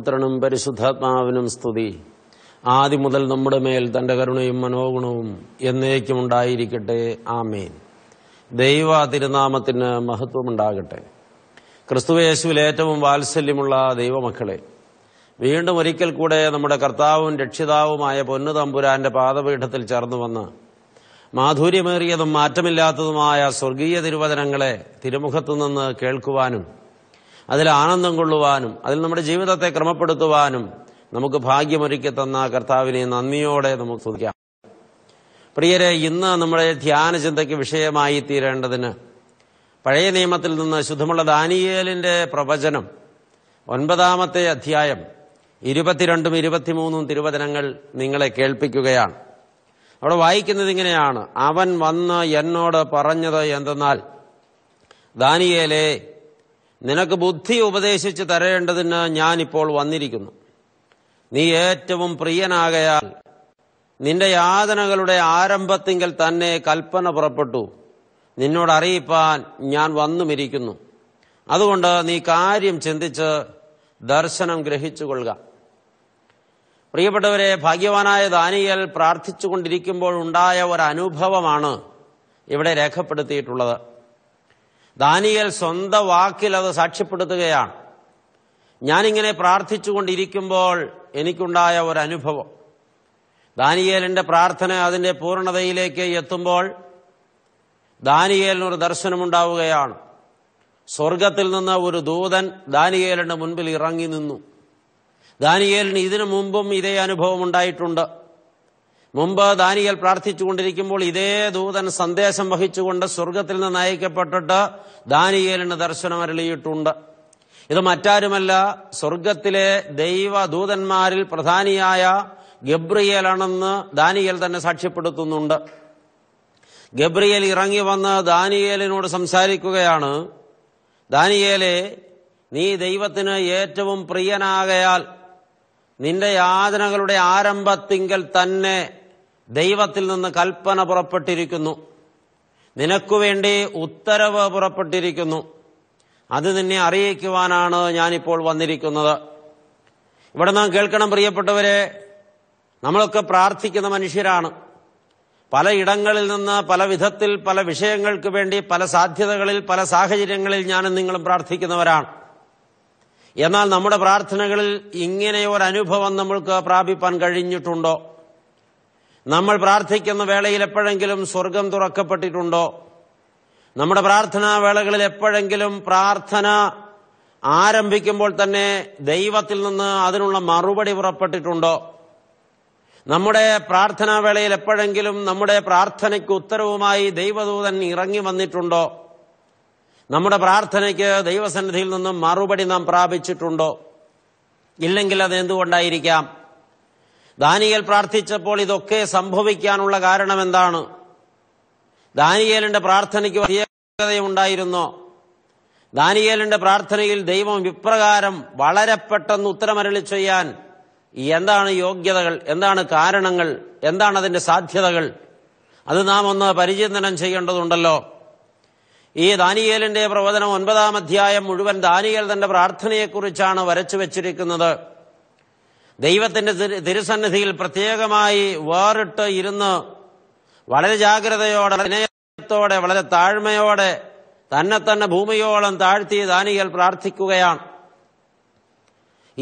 പുത്രനും പരിശുദ്ധാത്മാവിനും സ്തുതി ആദ്യം മുതൽ നമ്മുടെ മേൽ തന്റെ കരുണയും മനോഗുണവും എന്നേക്കും ഉണ്ടായിരിക്കട്ടെ ആമേൻ ദൈവ തിരുനാമത്തിന് മഹത്വമുണ്ടാകട്ടെ ക്രിസ്തുവേശുവിൽ ഏറ്റവും വാത്സല്യമുള്ള ദൈവമക്കളെ വീണ്ടും ഒരിക്കൽ കൂടെ നമ്മുടെ കർത്താവും രക്ഷിതാവുമായ പൊന്നുതമ്പുരാന്റെ തമ്പുരാന്റെ പാദപീഠത്തിൽ ചേർന്നു വന്ന് മാധുര്യമേറിയതും മാറ്റമില്ലാത്തതുമായ സ്വർഗീയ തിരുവചനങ്ങളെ തിരുമുഖത്തു നിന്ന് കേൾക്കുവാനും അതിൽ ആനന്ദം കൊള്ളുവാനും അതിൽ നമ്മുടെ ജീവിതത്തെ ക്രമപ്പെടുത്തുവാനും നമുക്ക് ഭാഗ്യമൊരുക്കി തന്ന കർത്താവിനെ നന്ദിയോടെ നമുക്ക് ചോദിക്കാം പ്രിയരെ ഇന്ന് നമ്മുടെ ചിന്തയ്ക്ക് വിഷയമായി തീരേണ്ടതിന് പഴയ നിയമത്തിൽ നിന്ന് ശുദ്ധമുള്ള ദാനിയേലിന്റെ പ്രവചനം ഒൻപതാമത്തെ അധ്യായം ഇരുപത്തിരണ്ടും ഇരുപത്തിമൂന്നും തിരുവചനങ്ങൾ നിങ്ങളെ കേൾപ്പിക്കുകയാണ് അവിടെ വായിക്കുന്നത് ഇങ്ങനെയാണ് അവൻ വന്ന് എന്നോട് പറഞ്ഞത് എന്തെന്നാൽ ദാനിയേലെ നിനക്ക് ബുദ്ധി ഉപദേശിച്ച് തരേണ്ടതിന് ഞാനിപ്പോൾ വന്നിരിക്കുന്നു നീ ഏറ്റവും പ്രിയനാകയാൽ നിന്റെ യാതനകളുടെ ആരംഭത്തിങ്കിൽ തന്നെ കൽപ്പന പുറപ്പെട്ടു നിന്നോട് അറിയിപ്പാൻ ഞാൻ വന്നുമിരിക്കുന്നു അതുകൊണ്ട് നീ കാര്യം ചിന്തിച്ച് ദർശനം ഗ്രഹിച്ചുകൊള്ളുക പ്രിയപ്പെട്ടവരെ ഭാഗ്യവാനായ ദാനിയൽ പ്രാർത്ഥിച്ചുകൊണ്ടിരിക്കുമ്പോൾ ഉണ്ടായ ഒരു അനുഭവമാണ് ഇവിടെ രേഖപ്പെടുത്തിയിട്ടുള്ളത് ദാനിയൽ സ്വന്തം വാക്കിൽ അത് സാക്ഷ്യപ്പെടുത്തുകയാണ് ഞാനിങ്ങനെ പ്രാർത്ഥിച്ചുകൊണ്ടിരിക്കുമ്പോൾ എനിക്കുണ്ടായ ഒരു അനുഭവം ദാനിയേലിന്റെ പ്രാർത്ഥന അതിന്റെ പൂർണതയിലേക്ക് എത്തുമ്പോൾ ദാനിയേലിനൊരു ദർശനമുണ്ടാവുകയാണ് സ്വർഗത്തിൽ നിന്ന് ഒരു ദൂതൻ ദാനിയേലിന്റെ മുൻപിൽ ഇറങ്ങി നിന്നു ദാനിയേലിന് ഇതിനു മുമ്പും ഇതേ അനുഭവം ഉണ്ടായിട്ടുണ്ട് മുമ്പ് ദാനിയൽ പ്രാർത്ഥിച്ചുകൊണ്ടിരിക്കുമ്പോൾ ഇതേ ദൂതൻ സന്ദേശം വഹിച്ചുകൊണ്ട് സ്വർഗത്തിൽ നിന്ന് അയക്കപ്പെട്ടിട്ട് ദാനിയേലിന് ദർശനം അരളിയിട്ടുണ്ട് ഇത് മറ്റാരുമല്ല സ്വർഗത്തിലെ ദൈവ ദൂതന്മാരിൽ പ്രധാനിയായ ഗബ്രിയേലാണെന്ന് ദാനിയേൽ തന്നെ സാക്ഷ്യപ്പെടുത്തുന്നുണ്ട് ഗബ്രിയേൽ ഇറങ്ങി വന്ന് ദാനിയേലിനോട് സംസാരിക്കുകയാണ് ദാനിയേലെ നീ ദൈവത്തിന് ഏറ്റവും പ്രിയനാകയാൽ നിന്റെ യാതനകളുടെ ആരംഭത്തിങ്കൽ തന്നെ ദൈവത്തിൽ നിന്ന് കൽപ്പന പുറപ്പെട്ടിരിക്കുന്നു നിനക്കു വേണ്ടി ഉത്തരവ് പുറപ്പെട്ടിരിക്കുന്നു അത് നിന്നെ അറിയിക്കുവാനാണ് ഞാനിപ്പോൾ വന്നിരിക്കുന്നത് ഇവിടെ നാം കേൾക്കണം പ്രിയപ്പെട്ടവരെ നമ്മളൊക്കെ പ്രാർത്ഥിക്കുന്ന മനുഷ്യരാണ് പല ഇടങ്ങളിൽ നിന്ന് പല വിധത്തിൽ പല വിഷയങ്ങൾക്ക് വേണ്ടി പല സാധ്യതകളിൽ പല സാഹചര്യങ്ങളിൽ ഞാനും നിങ്ങളും പ്രാർത്ഥിക്കുന്നവരാണ് എന്നാൽ നമ്മുടെ പ്രാർത്ഥനകളിൽ ഇങ്ങനെയൊരനുഭവം അനുഭവം നമ്മൾക്ക് പ്രാപിപ്പാൻ കഴിഞ്ഞിട്ടുണ്ടോ നമ്മൾ പ്രാർത്ഥിക്കുന്ന വേളയിൽ എപ്പോഴെങ്കിലും സ്വർഗം തുറക്കപ്പെട്ടിട്ടുണ്ടോ നമ്മുടെ പ്രാർത്ഥനാ വേളകളിൽ എപ്പോഴെങ്കിലും പ്രാർത്ഥന ആരംഭിക്കുമ്പോൾ തന്നെ ദൈവത്തിൽ നിന്ന് അതിനുള്ള മറുപടി പുറപ്പെട്ടിട്ടുണ്ടോ നമ്മുടെ പ്രാർത്ഥനാ വേളയിൽ എപ്പോഴെങ്കിലും നമ്മുടെ പ്രാർത്ഥനയ്ക്ക് ഉത്തരവുമായി ദൈവദൂതൻ ഇറങ്ങി വന്നിട്ടുണ്ടോ നമ്മുടെ പ്രാർത്ഥനയ്ക്ക് ദൈവസന്നിധിയിൽ നിന്നും മറുപടി നാം പ്രാപിച്ചിട്ടുണ്ടോ ഇല്ലെങ്കിൽ അത് എന്തുകൊണ്ടായിരിക്കാം ദാനിയൽ പ്രാർത്ഥിച്ചപ്പോൾ ഇതൊക്കെ സംഭവിക്കാനുള്ള കാരണം എന്താണ് ദാനിയേലിന്റെ പ്രാർത്ഥനയ്ക്ക് പ്രത്യേകതയുണ്ടായിരുന്നോ ദാനിയേലിന്റെ പ്രാർത്ഥനയിൽ ദൈവം വിപ്രകാരം വളരെ പെട്ടെന്ന് ഉത്തരമരളി ചെയ്യാൻ എന്താണ് യോഗ്യതകൾ എന്താണ് കാരണങ്ങൾ എന്താണ് അതിന്റെ സാധ്യതകൾ അത് നാം ഒന്ന് പരിചിന്തനം ചെയ്യേണ്ടതുണ്ടല്ലോ ഈ ദാനിയേലിന്റെ പ്രവചനം ഒൻപതാം അധ്യായം മുഴുവൻ ദാനിയേൽ തന്റെ പ്രാർത്ഥനയെക്കുറിച്ചാണ് വരച്ചു വെച്ചിരിക്കുന്നത് ദൈവത്തിന്റെ തിരുസന്നിധിയിൽ പ്രത്യേകമായി വേറിട്ട് ഇരുന്ന് വളരെ ജാഗ്രതയോടെ വിനയത്തോടെ വളരെ താഴ്മയോടെ തന്നെ തന്നെ ഭൂമിയോളം താഴ്ത്തി ദാനികൾ പ്രാർത്ഥിക്കുകയാണ്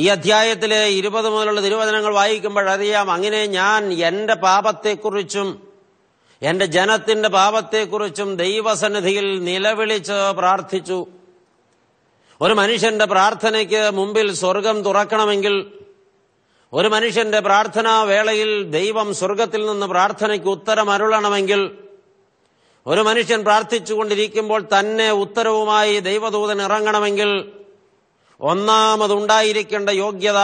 ഈ അധ്യായത്തിലെ ഇരുപത് മുതലുള്ള തിരുവചനങ്ങൾ വായിക്കുമ്പോൾ അറിയാം അങ്ങനെ ഞാൻ എന്റെ പാപത്തെക്കുറിച്ചും എന്റെ ജനത്തിന്റെ പാപത്തെക്കുറിച്ചും ദൈവസന്നിധിയിൽ നിലവിളിച്ച് പ്രാർത്ഥിച്ചു ഒരു മനുഷ്യന്റെ പ്രാർത്ഥനയ്ക്ക് മുമ്പിൽ സ്വർഗം തുറക്കണമെങ്കിൽ ഒരു മനുഷ്യന്റെ പ്രാർത്ഥനാ വേളയിൽ ദൈവം സ്വർഗത്തിൽ നിന്ന് പ്രാർത്ഥനയ്ക്ക് ഉത്തരം അരുളണമെങ്കിൽ ഒരു മനുഷ്യൻ പ്രാർത്ഥിച്ചുകൊണ്ടിരിക്കുമ്പോൾ തന്നെ ഉത്തരവുമായി ദൈവദൂതൻ ഇറങ്ങണമെങ്കിൽ ഒന്നാമതുണ്ടായിരിക്കേണ്ട യോഗ്യത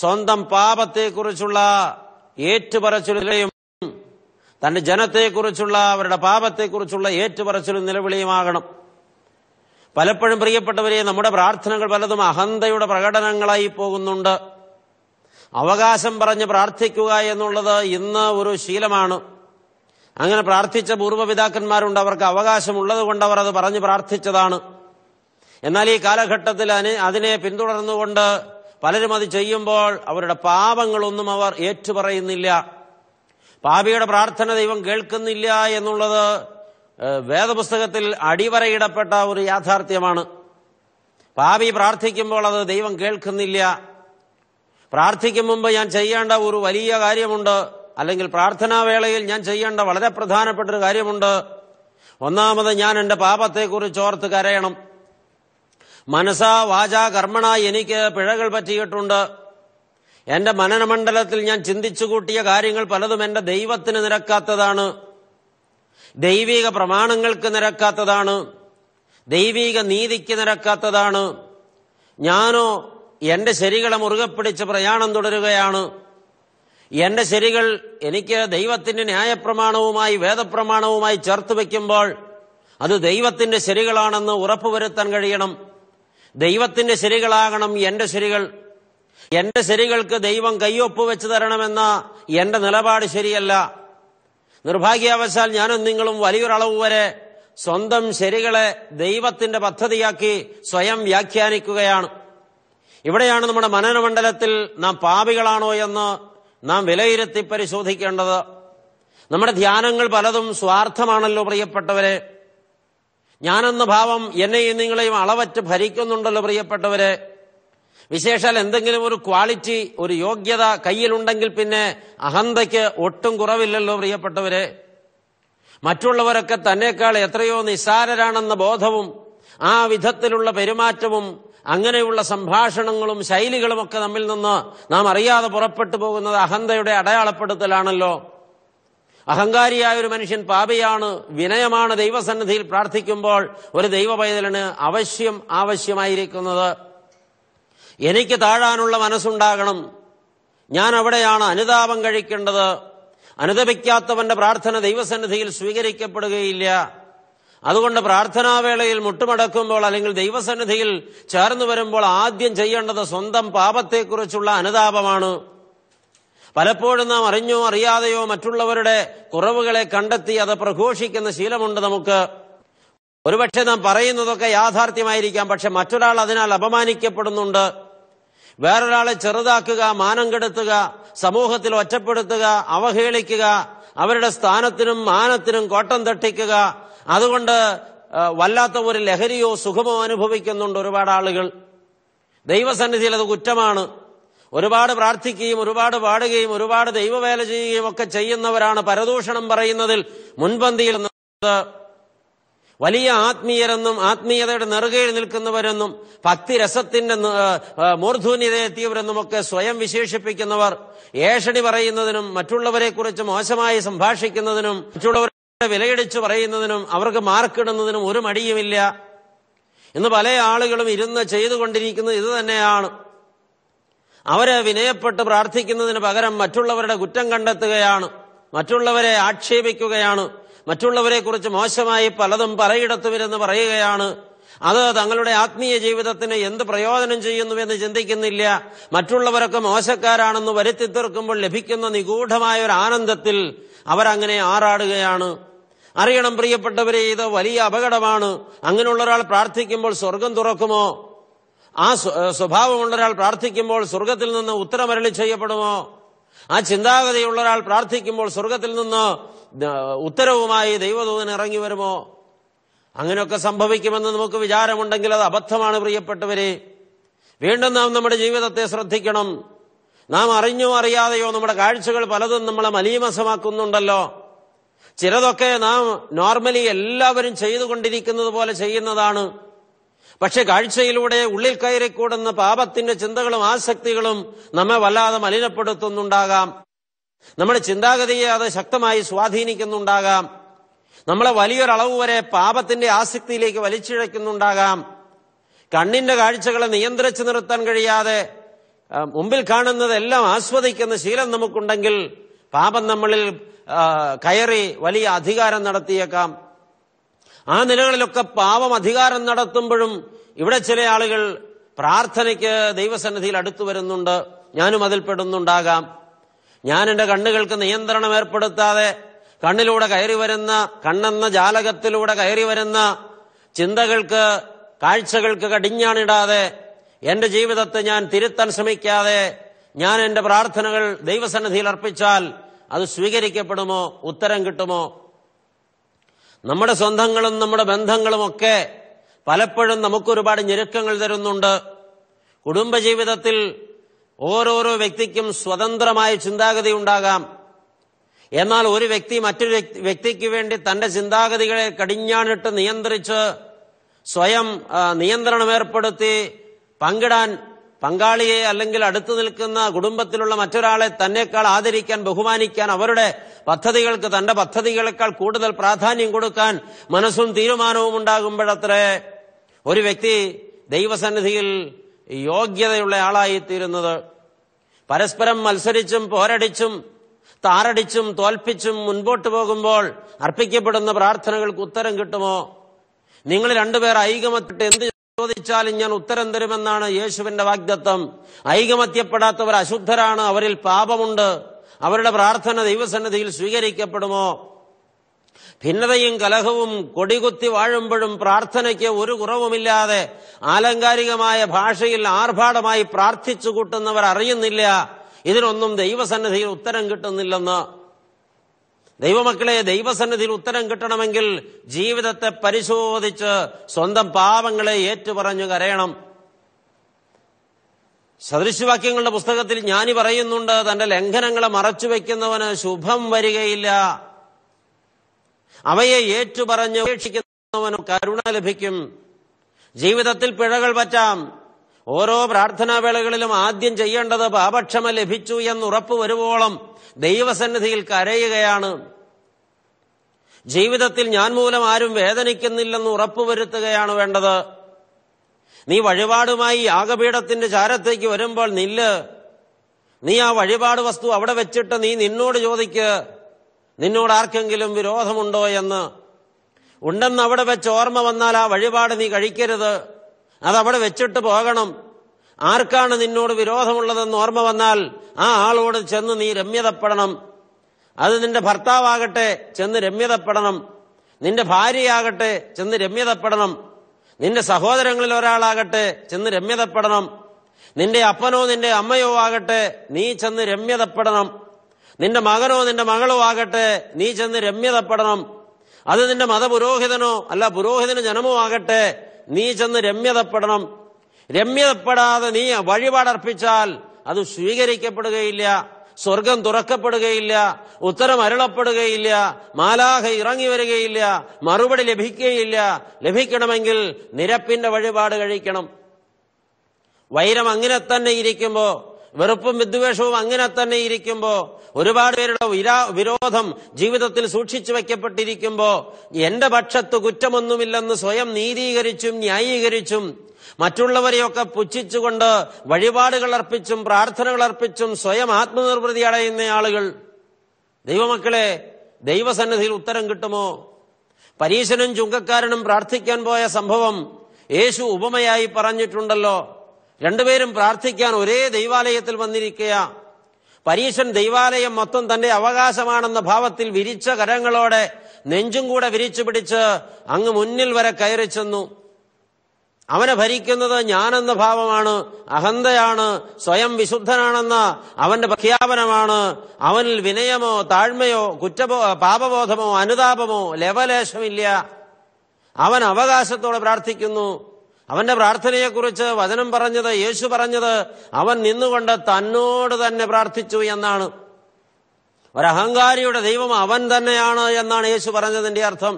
സ്വന്തം പാപത്തെക്കുറിച്ചുള്ള ഏറ്റുപറച്ചിലുകയും തന്റെ ജനത്തെക്കുറിച്ചുള്ള അവരുടെ പാപത്തെക്കുറിച്ചുള്ള ഏറ്റുപറച്ചിലും നിലവിളിയുമാകണം പലപ്പോഴും പ്രിയപ്പെട്ടവരെ നമ്മുടെ പ്രാർത്ഥനകൾ പലതും അഹന്തയുടെ പ്രകടനങ്ങളായി പോകുന്നുണ്ട് അവകാശം പറഞ്ഞ് പ്രാർത്ഥിക്കുക എന്നുള്ളത് ഇന്ന് ഒരു ശീലമാണ് അങ്ങനെ പ്രാർത്ഥിച്ച പൂർവ്വപിതാക്കന്മാരുണ്ട് അവർക്ക് അവകാശമുള്ളത് കൊണ്ട് അവർ അത് പറഞ്ഞ് പ്രാർത്ഥിച്ചതാണ് എന്നാൽ ഈ കാലഘട്ടത്തിൽ അതിനെ പിന്തുടർന്നുകൊണ്ട് പലരും അത് ചെയ്യുമ്പോൾ അവരുടെ പാപങ്ങളൊന്നും അവർ ഏറ്റുപറയുന്നില്ല പാപിയുടെ പ്രാർത്ഥന ദൈവം കേൾക്കുന്നില്ല എന്നുള്ളത് വേദപുസ്തകത്തിൽ അടിവരയിടപ്പെട്ട ഒരു യാഥാർത്ഥ്യമാണ് പാപി പ്രാർത്ഥിക്കുമ്പോൾ അത് ദൈവം കേൾക്കുന്നില്ല പ്രാർത്ഥിക്കും മുമ്പ് ഞാൻ ചെയ്യേണ്ട ഒരു വലിയ കാര്യമുണ്ട് അല്ലെങ്കിൽ പ്രാർത്ഥനാ വേളയിൽ ഞാൻ ചെയ്യേണ്ട വളരെ പ്രധാനപ്പെട്ട ഒരു കാര്യമുണ്ട് ഒന്നാമത് ഞാൻ എൻ്റെ പാപത്തെക്കുറിച്ച് ഓർത്ത് കരയണം മനസാ വാച കർമ്മണ എനിക്ക് പിഴകൾ പറ്റിയിട്ടുണ്ട് എൻ്റെ മനനമണ്ഡലത്തിൽ ഞാൻ ചിന്തിച്ചു കൂട്ടിയ കാര്യങ്ങൾ പലതും എൻ്റെ ദൈവത്തിന് നിരക്കാത്തതാണ് ദൈവിക പ്രമാണങ്ങൾക്ക് നിരക്കാത്തതാണ് ദൈവിക നീതിക്ക് നിരക്കാത്തതാണ് ഞാനോ എന്റെ ശരികളെ മുറുകെ പിടിച്ച് പ്രയാണം തുടരുകയാണ് എന്റെ ശരികൾ എനിക്ക് ദൈവത്തിന്റെ ന്യായപ്രമാണവുമായി വേദപ്രമാണവുമായി ചേർത്ത് വയ്ക്കുമ്പോൾ അത് ദൈവത്തിന്റെ ശരികളാണെന്ന് ഉറപ്പുവരുത്താൻ കഴിയണം ദൈവത്തിന്റെ ശരികളാകണം എന്റെ ശരികൾ എന്റെ ശരികൾക്ക് ദൈവം കൈയൊപ്പ് വെച്ച് തരണമെന്ന എന്റെ നിലപാട് ശരിയല്ല നിർഭാഗ്യാവശാൽ ഞാനും നിങ്ങളും വലിയൊരളവ് വരെ സ്വന്തം ശരികളെ ദൈവത്തിന്റെ പദ്ധതിയാക്കി സ്വയം വ്യാഖ്യാനിക്കുകയാണ് ഇവിടെയാണ് നമ്മുടെ മനനമണ്ഡലത്തിൽ നാം പാപികളാണോ എന്ന് നാം വിലയിരുത്തി പരിശോധിക്കേണ്ടത് നമ്മുടെ ധ്യാനങ്ങൾ പലതും സ്വാർത്ഥമാണല്ലോ പ്രിയപ്പെട്ടവരെ ഞാനെന്ന ഭാവം എന്നെയും നിങ്ങളെയും അളവറ്റ് ഭരിക്കുന്നുണ്ടല്ലോ പ്രിയപ്പെട്ടവരെ വിശേഷാൽ എന്തെങ്കിലും ഒരു ക്വാളിറ്റി ഒരു യോഗ്യത കയ്യിലുണ്ടെങ്കിൽ പിന്നെ അഹന്തയ്ക്ക് ഒട്ടും കുറവില്ലല്ലോ പ്രിയപ്പെട്ടവരെ മറ്റുള്ളവരൊക്കെ തന്നെക്കാൾ എത്രയോ നിസ്സാരരാണെന്ന ബോധവും ആ വിധത്തിലുള്ള പെരുമാറ്റവും അങ്ങനെയുള്ള സംഭാഷണങ്ങളും ശൈലികളുമൊക്കെ നമ്മിൽ നിന്ന് നാം അറിയാതെ പുറപ്പെട്ടു പോകുന്നത് അഹന്തയുടെ അടയാളപ്പെടുത്തലാണല്ലോ അഹങ്കാരിയായ ഒരു മനുഷ്യൻ പാപിയാണ് വിനയമാണ് ദൈവസന്നിധിയിൽ പ്രാർത്ഥിക്കുമ്പോൾ ഒരു ദൈവ അവശ്യം ആവശ്യമായിരിക്കുന്നത് എനിക്ക് താഴാനുള്ള മനസ്സുണ്ടാകണം ഞാൻ അവിടെയാണ് അനുതാപം കഴിക്കേണ്ടത് അനുതപിക്കാത്തവന്റെ പ്രാർത്ഥന ദൈവസന്നിധിയിൽ സ്വീകരിക്കപ്പെടുകയില്ല അതുകൊണ്ട് പ്രാർത്ഥനാവേളയിൽ മുട്ടുമടക്കുമ്പോൾ അല്ലെങ്കിൽ ദൈവസന്നിധിയിൽ ചേർന്നു വരുമ്പോൾ ആദ്യം ചെയ്യേണ്ടത് സ്വന്തം പാപത്തെക്കുറിച്ചുള്ള അനുതാപമാണ് പലപ്പോഴും നാം അറിഞ്ഞോ അറിയാതെയോ മറ്റുള്ളവരുടെ കുറവുകളെ കണ്ടെത്തി അത് പ്രഘോഷിക്കുന്ന ശീലമുണ്ട് നമുക്ക് ഒരുപക്ഷെ നാം പറയുന്നതൊക്കെ യാഥാർത്ഥ്യമായിരിക്കാം പക്ഷെ മറ്റൊരാൾ അതിനാൽ അപമാനിക്കപ്പെടുന്നുണ്ട് വേറൊരാളെ ചെറുതാക്കുക മാനം കെടുത്തുക സമൂഹത്തിൽ ഒറ്റപ്പെടുത്തുക അവഹേളിക്കുക അവരുടെ സ്ഥാനത്തിനും മാനത്തിനും കോട്ടം തട്ടിക്കുക അതുകൊണ്ട് വല്ലാത്ത ഒരു ലഹരിയോ സുഖമോ അനുഭവിക്കുന്നുണ്ട് ഒരുപാട് ആളുകൾ ദൈവസന്നിധിയിൽ അത് കുറ്റമാണ് ഒരുപാട് പ്രാർത്ഥിക്കുകയും ഒരുപാട് പാടുകയും ഒരുപാട് ദൈവവേല ചെയ്യുകയും ഒക്കെ ചെയ്യുന്നവരാണ് പരദൂഷണം പറയുന്നതിൽ മുൻപന്തിയിൽ നിന്നത് വലിയ ആത്മീയരെന്നും ആത്മീയതയുടെ നെറുകയിൽ നിൽക്കുന്നവരെന്നും ഭക്തിരസത്തിന്റെ എത്തിയവരെന്നും ഒക്കെ സ്വയം വിശേഷിപ്പിക്കുന്നവർ ഏഷണി പറയുന്നതിനും മറ്റുള്ളവരെക്കുറിച്ച് മോശമായി സംഭാഷിക്കുന്നതിനും മറ്റുള്ളവർ വിലയിടിച്ച് പറയുന്നതിനും അവർക്ക് മാർക്കിടുന്നതിനും ഒരു മടിയുമില്ല ഇന്ന് പല ആളുകളും ഇരുന്ന് ചെയ്തുകൊണ്ടിരിക്കുന്നത് ഇത് തന്നെയാണ് അവരെ വിനയപ്പെട്ട് പ്രാർത്ഥിക്കുന്നതിന് പകരം മറ്റുള്ളവരുടെ കുറ്റം കണ്ടെത്തുകയാണ് മറ്റുള്ളവരെ ആക്ഷേപിക്കുകയാണ് മറ്റുള്ളവരെ കുറിച്ച് മോശമായി പലതും പലയിടത്തുമിരുന്ന് പറയുകയാണ് അത് തങ്ങളുടെ ആത്മീയ ജീവിതത്തിന് എന്ത് പ്രയോജനം ചെയ്യുന്നുവെന്ന് ചിന്തിക്കുന്നില്ല മറ്റുള്ളവരൊക്കെ മോശക്കാരാണെന്ന് വരുത്തി തീർക്കുമ്പോൾ ലഭിക്കുന്ന നിഗൂഢമായ ഒരു ആനന്ദത്തിൽ അവരങ്ങനെ ആറാടുകയാണ് അറിയണം പ്രിയപ്പെട്ടവരെ ഇത് വലിയ അപകടമാണ് അങ്ങനെയുള്ള ഒരാൾ പ്രാർത്ഥിക്കുമ്പോൾ സ്വർഗം തുറക്കുമോ ആ സ്വഭാവമുള്ള ഒരാൾ പ്രാർത്ഥിക്കുമ്പോൾ സ്വർഗത്തിൽ നിന്ന് ഉത്തരമരളി ചെയ്യപ്പെടുമോ ആ ചിന്താഗതിയുള്ള ഒരാൾ പ്രാർത്ഥിക്കുമ്പോൾ സ്വർഗത്തിൽ നിന്ന് ഉത്തരവുമായി ദൈവദൂതൻ ഇറങ്ങി വരുമോ അങ്ങനെയൊക്കെ സംഭവിക്കുമെന്ന് നമുക്ക് വിചാരമുണ്ടെങ്കിൽ അത് അബദ്ധമാണ് പ്രിയപ്പെട്ടവരെ വീണ്ടും നാം നമ്മുടെ ജീവിതത്തെ ശ്രദ്ധിക്കണം നാം അറിഞ്ഞോ അറിയാതെയോ നമ്മുടെ കാഴ്ചകൾ പലതും നമ്മളെ മലീമസമാക്കുന്നുണ്ടല്ലോ ചിലതൊക്കെ നാം നോർമലി എല്ലാവരും ചെയ്തുകൊണ്ടിരിക്കുന്നത് പോലെ ചെയ്യുന്നതാണ് പക്ഷെ കാഴ്ചയിലൂടെ ഉള്ളിൽ കയറിക്കൂടുന്ന പാപത്തിന്റെ ചിന്തകളും ആസക്തികളും നമ്മെ വല്ലാതെ മലിനപ്പെടുത്തുന്നുണ്ടാകാം നമ്മുടെ ചിന്താഗതിയെ അത് ശക്തമായി സ്വാധീനിക്കുന്നുണ്ടാകാം നമ്മളെ വലിയൊരളവ് വരെ പാപത്തിന്റെ ആസക്തിയിലേക്ക് വലിച്ചിഴയ്ക്കുന്നുണ്ടാകാം കണ്ണിന്റെ കാഴ്ചകളെ നിയന്ത്രിച്ചു നിർത്താൻ കഴിയാതെ മുമ്പിൽ കാണുന്നതെല്ലാം ആസ്വദിക്കുന്ന ശീലം നമുക്കുണ്ടെങ്കിൽ പാപം നമ്മളിൽ കയറി വലിയ അധികാരം നടത്തിയേക്കാം ആ നിലകളിലൊക്കെ പാപം അധികാരം നടത്തുമ്പോഴും ഇവിടെ ചില ആളുകൾ പ്രാർത്ഥനയ്ക്ക് ദൈവസന്നിധിയിൽ അടുത്തു വരുന്നുണ്ട് ഞാനും അതിൽ പെടുന്നുണ്ടാകാം ഞാൻ എന്റെ കണ്ണുകൾക്ക് നിയന്ത്രണം ഏർപ്പെടുത്താതെ കണ്ണിലൂടെ കയറി വരുന്ന കണ്ണെന്ന ജാലകത്തിലൂടെ കയറി വരുന്ന ചിന്തകൾക്ക് കാഴ്ചകൾക്ക് കടിഞ്ഞാണിടാതെ എന്റെ ജീവിതത്തെ ഞാൻ തിരുത്താൻ ശ്രമിക്കാതെ ഞാൻ എന്റെ പ്രാർത്ഥനകൾ ദൈവസന്നിധിയിൽ അർപ്പിച്ചാൽ അത് സ്വീകരിക്കപ്പെടുമോ ഉത്തരം കിട്ടുമോ നമ്മുടെ സ്വന്തങ്ങളും നമ്മുടെ ബന്ധങ്ങളും ഒക്കെ പലപ്പോഴും നമുക്കൊരുപാട് ഞെരുക്കങ്ങൾ തരുന്നുണ്ട് കുടുംബജീവിതത്തിൽ ഓരോരോ വ്യക്തിക്കും സ്വതന്ത്രമായ ചിന്താഗതി ഉണ്ടാകാം എന്നാൽ ഒരു വ്യക്തി മറ്റൊരു വ്യക്തിക്ക് വേണ്ടി തന്റെ ചിന്താഗതികളെ കടിഞ്ഞാണിട്ട് നിയന്ത്രിച്ച് സ്വയം നിയന്ത്രണം ഏർപ്പെടുത്തി പങ്കിടാൻ പങ്കാളിയെ അല്ലെങ്കിൽ അടുത്തു നിൽക്കുന്ന കുടുംബത്തിലുള്ള മറ്റൊരാളെ തന്നെക്കാൾ ആദരിക്കാൻ ബഹുമാനിക്കാൻ അവരുടെ പദ്ധതികൾക്ക് തന്റെ പദ്ധതികളെക്കാൾ കൂടുതൽ പ്രാധാന്യം കൊടുക്കാൻ മനസ്സും തീരുമാനവും ഉണ്ടാകുമ്പോഴത്രേ ഒരു വ്യക്തി ദൈവസന്നിധിയിൽ യോഗ്യതയുള്ള ആളായിത്തീരുന്നത് പരസ്പരം മത്സരിച്ചും പോരടിച്ചും താറടിച്ചും തോൽപ്പിച്ചും മുൻപോട്ട് പോകുമ്പോൾ അർപ്പിക്കപ്പെടുന്ന പ്രാർത്ഥനകൾക്ക് ഉത്തരം കിട്ടുമോ നിങ്ങൾ രണ്ടുപേർ ഐകമത്തിട്ട് എന്ത് ചോദിച്ചാലും ഞാൻ ഉത്തരം തരുമെന്നാണ് യേശുവിന്റെ വാഗ്ദത്വം ഐകമത്യപ്പെടാത്തവർ അശുദ്ധരാണ് അവരിൽ പാപമുണ്ട് അവരുടെ പ്രാർത്ഥന ദൈവസന്നിധിയിൽ സ്വീകരിക്കപ്പെടുമോ ഭിന്നതയും കലഹവും കൊടികുത്തി വാഴുമ്പോഴും പ്രാർത്ഥനയ്ക്ക് ഒരു കുറവുമില്ലാതെ ആലങ്കാരികമായ ഭാഷയിൽ ആർഭാടമായി പ്രാർത്ഥിച്ചു കൂട്ടുന്നവർ അറിയുന്നില്ല ഇതിനൊന്നും ദൈവസന്നിധിയിൽ ഉത്തരം കിട്ടുന്നില്ലെന്ന് ദൈവമക്കളെ ദൈവസന്നിധിയിൽ ഉത്തരം കിട്ടണമെങ്കിൽ ജീവിതത്തെ പരിശോധിച്ച് സ്വന്തം പാപങ്ങളെ ഏറ്റുപറഞ്ഞു കരയണം സദൃശ്യവാക്യങ്ങളുടെ പുസ്തകത്തിൽ ഞാനി പറയുന്നുണ്ട് തന്റെ ലംഘനങ്ങളെ മറച്ചു വയ്ക്കുന്നവന് ശുഭം വരികയില്ല അവയെ ഏറ്റുപറഞ്ഞ് ഉപേക്ഷിക്കുന്നവന് കരുണ ലഭിക്കും ജീവിതത്തിൽ പിഴകൾ പറ്റാം ഓരോ പ്രാർത്ഥനാവേളകളിലും ആദ്യം ചെയ്യേണ്ടത് പാപക്ഷമ ലഭിച്ചു എന്ന് ഉറപ്പ് വരുവോളം ദൈവസന്നിധിയിൽ കരയുകയാണ് ജീവിതത്തിൽ ഞാൻ മൂലം ആരും വേദനിക്കുന്നില്ലെന്ന് ഉറപ്പുവരുത്തുകയാണ് വേണ്ടത് നീ വഴിപാടുമായി യാഗപീഠത്തിന്റെ ചാരത്തേക്ക് വരുമ്പോൾ നില്ല് നീ ആ വഴിപാട് വസ്തു അവിടെ വെച്ചിട്ട് നീ നിന്നോട് ചോദിക്ക് നിന്നോട് ആർക്കെങ്കിലും വിരോധമുണ്ടോ എന്ന് ഉണ്ടെന്ന് അവിടെ വെച്ച് ഓർമ്മ വന്നാൽ ആ വഴിപാട് നീ കഴിക്കരുത് അതവിടെ വെച്ചിട്ട് പോകണം ആർക്കാണ് നിന്നോട് വിരോധമുള്ളതെന്ന് ഓർമ്മ വന്നാൽ ആ ആളോട് ചെന്ന് നീ രമ്യതപ്പെടണം അത് നിന്റെ ഭർത്താവാകട്ടെ ചെന്ന് രമ്യതപ്പെടണം നിന്റെ ഭാര്യയാകട്ടെ ചെന്ന് രമ്യതപ്പെടണം നിന്റെ സഹോദരങ്ങളിൽ ഒരാളാകട്ടെ ചെന്ന് രമ്യതപ്പെടണം നിന്റെ അപ്പനോ നിന്റെ അമ്മയോ ആകട്ടെ നീ ചെന്ന് രമ്യതപ്പെടണം നിന്റെ മകനോ നിന്റെ മകളോ ആകട്ടെ നീ ചെന്ന് രമ്യതപ്പെടണം അത് നിന്റെ മതപുരോഹിതനോ അല്ല പുരോഹിതന് ജനമോ ആകട്ടെ നീ ചെന്ന് രമ്യതപ്പെടണം രമ്യപ്പെടാതെ നീ വഴിപാടർപ്പിച്ചാൽ അത് സ്വീകരിക്കപ്പെടുകയില്ല സ്വർഗം തുറക്കപ്പെടുകയില്ല ഉത്തരം അരുളപ്പെടുകയില്ല മാലാഹ ഇറങ്ങി വരികയില്ല മറുപടി ലഭിക്കുകയില്ല ലഭിക്കണമെങ്കിൽ നിരപ്പിന്റെ വഴിപാട് കഴിക്കണം വൈരം അങ്ങനെ തന്നെ ഇരിക്കുമ്പോ വെറുപ്പും വിദ്വേഷവും അങ്ങനെ തന്നെ ഇരിക്കുമ്പോ ഒരുപാട് പേരുടെ വിരോധം ജീവിതത്തിൽ സൂക്ഷിച്ചു വെക്കപ്പെട്ടിരിക്കുമ്പോ എന്റെ പക്ഷത്ത് കുറ്റമൊന്നുമില്ലെന്ന് സ്വയം നീതീകരിച്ചും ന്യായീകരിച്ചും മറ്റുള്ളവരെയൊക്കെ പുച്ഛിച്ചുകൊണ്ട് വഴിപാടുകൾ അർപ്പിച്ചും പ്രാർത്ഥനകൾ അർപ്പിച്ചും സ്വയം ആത്മനിർവൃതി അടയുന്ന ആളുകൾ ദൈവമക്കളെ ദൈവസന്നിധിയിൽ ഉത്തരം കിട്ടുമോ പരീശനും ചുങ്കക്കാരനും പ്രാർത്ഥിക്കാൻ പോയ സംഭവം യേശു ഉപമയായി പറഞ്ഞിട്ടുണ്ടല്ലോ രണ്ടുപേരും പ്രാർത്ഥിക്കാൻ ഒരേ ദൈവാലയത്തിൽ വന്നിരിക്കുക പരീശൻ ദൈവാലയം മൊത്തം തന്റെ അവകാശമാണെന്ന ഭാവത്തിൽ വിരിച്ച കരങ്ങളോടെ നെഞ്ചും കൂടെ വിരിച്ചു പിടിച്ച് അങ്ങ് മുന്നിൽ വരെ കയറി ചെന്നു അവനെ ഭരിക്കുന്നത് ഞാനെന്ന ഭാവമാണ് അഹന്തയാണ് സ്വയം വിശുദ്ധനാണെന്ന അവന്റെ പ്രഖ്യാപനമാണ് അവനിൽ വിനയമോ താഴ്മയോ കുറ്റബോ പാപബോധമോ അനുതാപമോ ലവലേശമില്ല അവൻ അവകാശത്തോടെ പ്രാർത്ഥിക്കുന്നു അവന്റെ പ്രാർത്ഥനയെക്കുറിച്ച് വചനം പറഞ്ഞത് യേശു പറഞ്ഞത് അവൻ നിന്നുകൊണ്ട് തന്നോട് തന്നെ പ്രാർത്ഥിച്ചു എന്നാണ് ഒരഹങ്കാരിയുടെ ദൈവം അവൻ തന്നെയാണ് എന്നാണ് യേശു പറഞ്ഞതിന്റെ അർത്ഥം